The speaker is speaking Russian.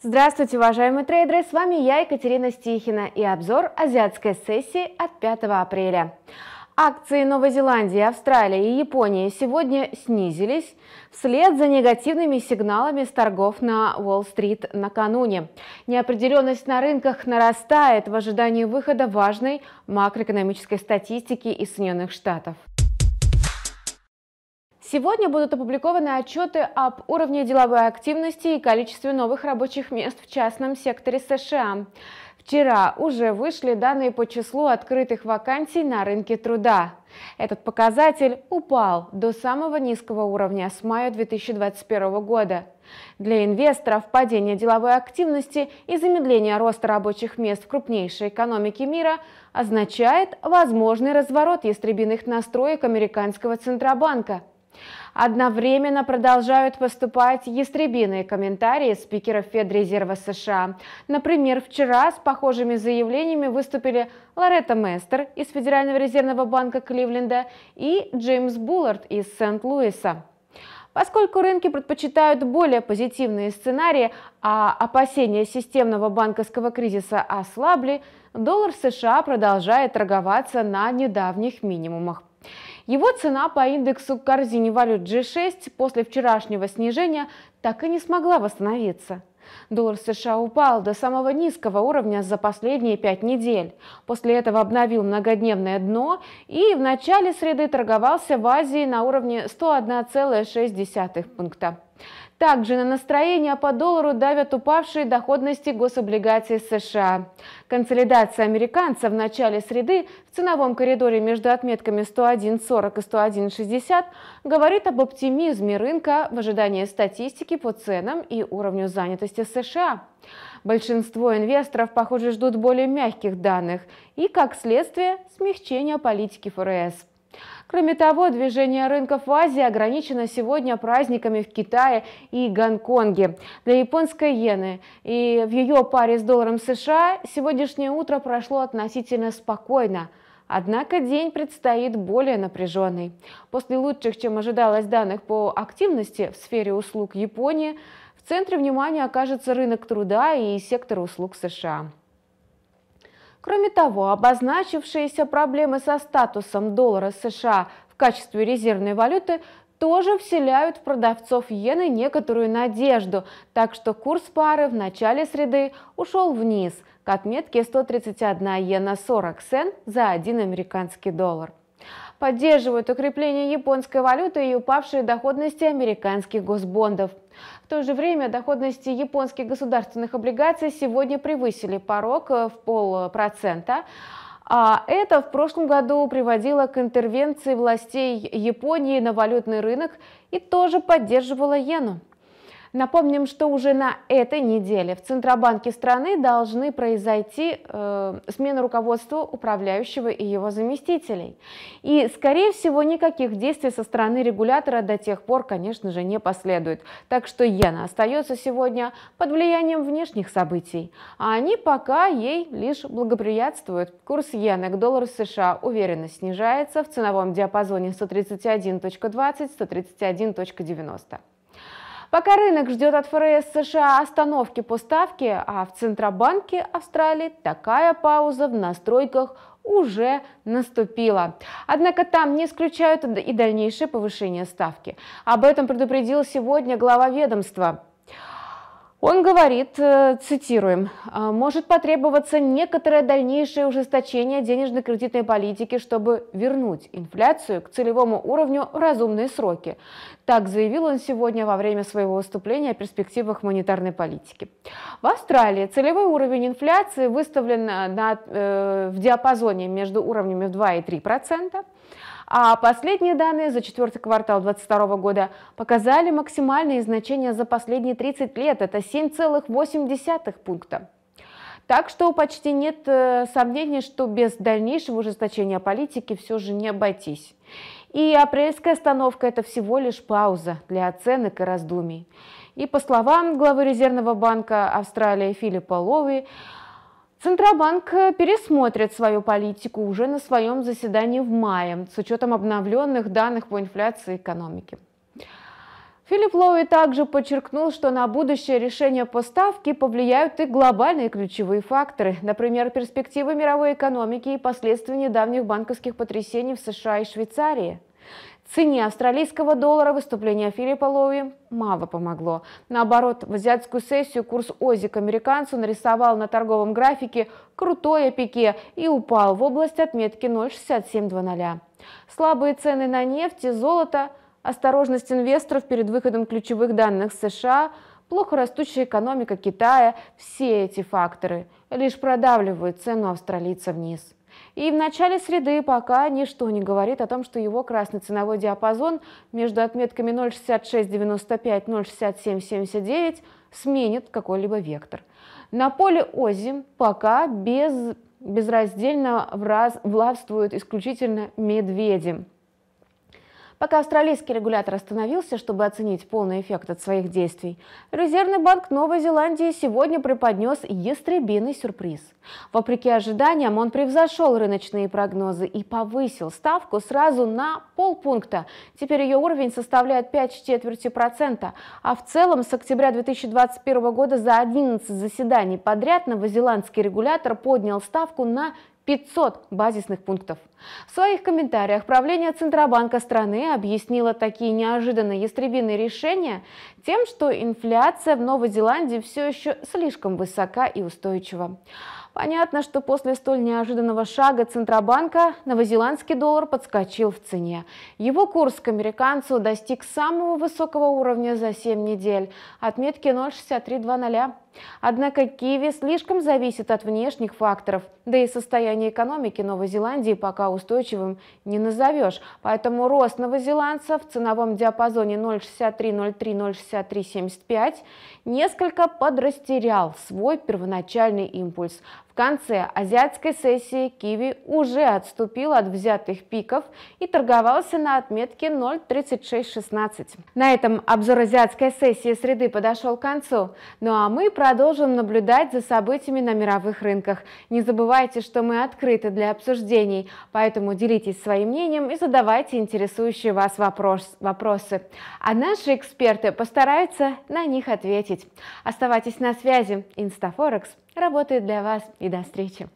Здравствуйте, уважаемые трейдеры! С вами я, Екатерина Стихина и обзор азиатской сессии от 5 апреля. Акции Новой Зеландии, Австралии и Японии сегодня снизились вслед за негативными сигналами с торгов на Уолл-стрит накануне. Неопределенность на рынках нарастает в ожидании выхода важной макроэкономической статистики из Соединенных Штатов. Сегодня будут опубликованы отчеты об уровне деловой активности и количестве новых рабочих мест в частном секторе США. Вчера уже вышли данные по числу открытых вакансий на рынке труда. Этот показатель упал до самого низкого уровня с мая 2021 года. Для инвесторов падение деловой активности и замедление роста рабочих мест в крупнейшей экономике мира означает возможный разворот ястребиных настроек американского Центробанка – Одновременно продолжают поступать ястребиные комментарии спикеров Федрезерва США. Например, вчера с похожими заявлениями выступили Лоретта Местер из Федерального резервного банка Кливленда и Джеймс Буллард из Сент-Луиса. Поскольку рынки предпочитают более позитивные сценарии, а опасения системного банковского кризиса ослабли, доллар США продолжает торговаться на недавних минимумах. Его цена по индексу корзине валют G6 после вчерашнего снижения так и не смогла восстановиться. Доллар США упал до самого низкого уровня за последние пять недель. После этого обновил многодневное дно и в начале среды торговался в Азии на уровне 101,6 пункта. Также на настроение по доллару давят упавшие доходности гособлигаций США. Консолидация американцев в начале среды в ценовом коридоре между отметками 101.40 и 101.60 говорит об оптимизме рынка в ожидании статистики по ценам и уровню занятости США. Большинство инвесторов, похоже, ждут более мягких данных и, как следствие, смягчения политики ФРС. Кроме того, движение рынков в Азии ограничено сегодня праздниками в Китае и Гонконге. Для японской иены и в ее паре с долларом США сегодняшнее утро прошло относительно спокойно. Однако день предстоит более напряженный. После лучших, чем ожидалось данных по активности в сфере услуг Японии, в центре внимания окажется рынок труда и сектор услуг США. Кроме того, обозначившиеся проблемы со статусом доллара США в качестве резервной валюты тоже вселяют в продавцов иены некоторую надежду, так что курс пары в начале среды ушел вниз к отметке 131 иена 40 сен за 1 американский доллар. Поддерживают укрепление японской валюты и упавшие доходности американских госбондов – в то же время доходности японских государственных облигаций сегодня превысили порог э, в полпроцента. А это в прошлом году приводило к интервенции властей Японии на валютный рынок и тоже поддерживало иену. Напомним, что уже на этой неделе в Центробанке страны должны произойти э, смена руководства управляющего и его заместителей. И, скорее всего, никаких действий со стороны регулятора до тех пор, конечно же, не последует. Так что Яна остается сегодня под влиянием внешних событий, а они пока ей лишь благоприятствуют. Курс иены к доллару США уверенно снижается в ценовом диапазоне 131.20-131.90. Пока рынок ждет от ФРС США остановки поставки, а в Центробанке Австралии такая пауза в настройках уже наступила. Однако там не исключают и дальнейшее повышение ставки. Об этом предупредил сегодня глава ведомства. Он говорит, э, цитируем, «А, «Может потребоваться некоторое дальнейшее ужесточение денежно-кредитной политики, чтобы вернуть инфляцию к целевому уровню в разумные сроки». Так заявил он сегодня во время своего выступления о перспективах монетарной политики. В Австралии целевой уровень инфляции выставлен э, на, э, в диапазоне между уровнями 2 и 3 процента. А последние данные за четвертый квартал 2022 года показали максимальные значения за последние 30 лет. Это 7,8 пункта. Так что почти нет э, сомнений, что без дальнейшего ужесточения политики все же не обойтись. И апрельская остановка – это всего лишь пауза для оценок и раздумий. И по словам главы Резервного банка Австралии Филиппа Лови. Центробанк э, пересмотрит свою политику уже на своем заседании в мае с учетом обновленных данных по инфляции и экономике. Филипп Лоуи также подчеркнул, что на будущее решение по ставке повлияют и глобальные ключевые факторы, например, перспективы мировой экономики и последствия недавних банковских потрясений в США и Швейцарии. Цене австралийского доллара выступление Филиппа Лоуи мало помогло. Наоборот, в азиатскую сессию курс ОЗИ к американцу нарисовал на торговом графике крутое пике и упал в область отметки 0,6720. Слабые цены на нефть и золото, осторожность инвесторов перед выходом ключевых данных США – плохо растущая экономика Китая – все эти факторы лишь продавливают цену австралийца вниз. И в начале среды пока ничто не говорит о том, что его красный ценовой диапазон между отметками 0,6695 0,6779 сменит какой-либо вектор. На поле ОЗИ пока без, безраздельно властвуют исключительно медведи – пока австралийский регулятор остановился, чтобы оценить полный эффект от своих действий, Резервный банк Новой Зеландии сегодня преподнес ястребиный сюрприз. Вопреки ожиданиям, он превзошел рыночные прогнозы и повысил ставку сразу на полпункта. Теперь ее уровень составляет 5 четверти процента, а в целом с октября 2021 года за 11 заседаний подряд новозеландский регулятор поднял ставку на 500 базисных пунктов. В своих комментариях правление Центробанка страны объяснило такие неожиданные ястребиные решения тем, что инфляция в Новой Зеландии все еще слишком высока и устойчива. Понятно, что после столь неожиданного шага Центробанка новозеландский доллар подскочил в цене. Его курс к американцу достиг самого высокого уровня за 7 недель – отметки 0,6320. Однако Киви слишком зависит от внешних факторов, да и состояние экономики Новой Зеландии пока устойчивым не назовешь. Поэтому рост новозеландцев в ценовом диапазоне 0,63-0,3-0,6375 несколько подрастерял свой первоначальный импульс конце азиатской сессии киви уже отступил от взятых пиков и торговался на отметке 0.3616. На этом обзор азиатской сессии среды подошел к концу. Ну а мы продолжим наблюдать за событиями на мировых рынках. Не забывайте, что мы открыты для обсуждений, поэтому делитесь своим мнением и задавайте интересующие вас вопрос, вопросы. А наши эксперты постараются на них ответить. Оставайтесь на связи. Инстафорекс работает для вас. И до встречи!